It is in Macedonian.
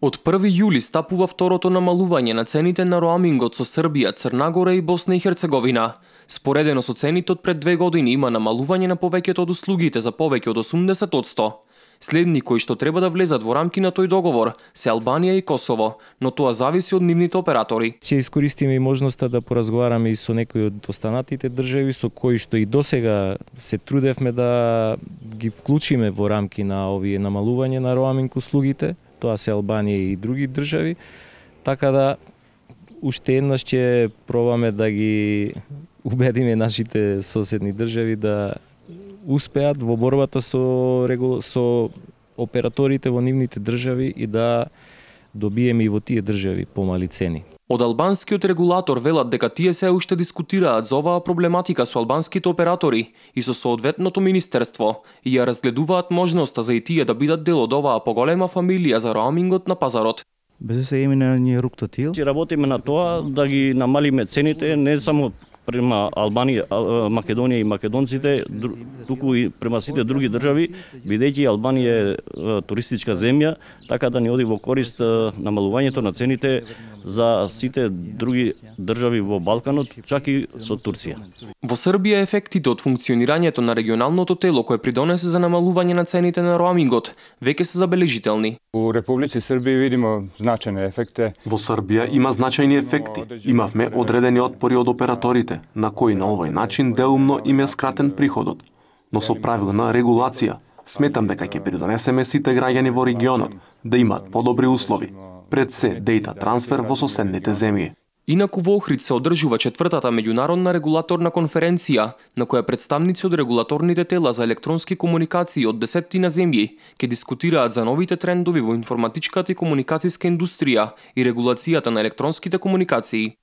Од 1 јули стапува второто намалување на цените на роамингот со Србија, Црнагора и Босна и Херцеговина. Споредено со цените од пред две години има намалување на повеќето од услугите за повеќе од 80%. Следни кои што треба да влезат во рамки на тој договор се Албанија и Косово, но тоа зависи од нивните оператори. Ќе искористиме и можноста да поразговараме и со некои од останатите држави со кои што и досега се трудевме да ги вклучиме во рамки на овие намалување на роаминг услугите тоа се Албанија и други држави, така да уште еднаш ќе пробаме да ги убедиме нашите соседни држави да успеат во борбата со регул... со операторите во нивните држави и да добиеме и во тие држави помали цени. Од албанскиот регулатор велат дека тие се уште дискутираат за оваа проблематика со албанските оператори и со соодветното министерство и ја разгледуваат можноста за и тие да бидат дел од оваа поголема фамилија за роамингот на пазарот. Без се имена ние Ти Работиме на тоа да ги намалиме цените не само према Албанија, Македонија и македонците, туку и према сите други држави, бидејќи Албанија е туристичка земја, така да ни оди во корист намалувањето на цените за сите други држави во Балканот, чак и со Турција. Во Србија ефектите од функционирањето на регионалното тело кое придонесе за намалување на цените на роамингот веќе се забележителни. Во Република Србија видимо значајни ефекти. Во Србија има значајни ефекти. Имавме одредени отпори од операторите на кој на овој начин делумно им е скратен приходот, но со правилна регулација, сметам дека ќе придонесеме сите граѓани во регионот да имаат подобри услови, пред се дејта трансфер во соседните земји. Инаку во Охрид се одржува четвртата меѓународна регулаторна конференција, на која представници од регулаторните тела за електронски комуникации од на земји ке дискутираат за новите трендови во информатичката и комуникацијска индустрија и регулацијата на електронските комуникации.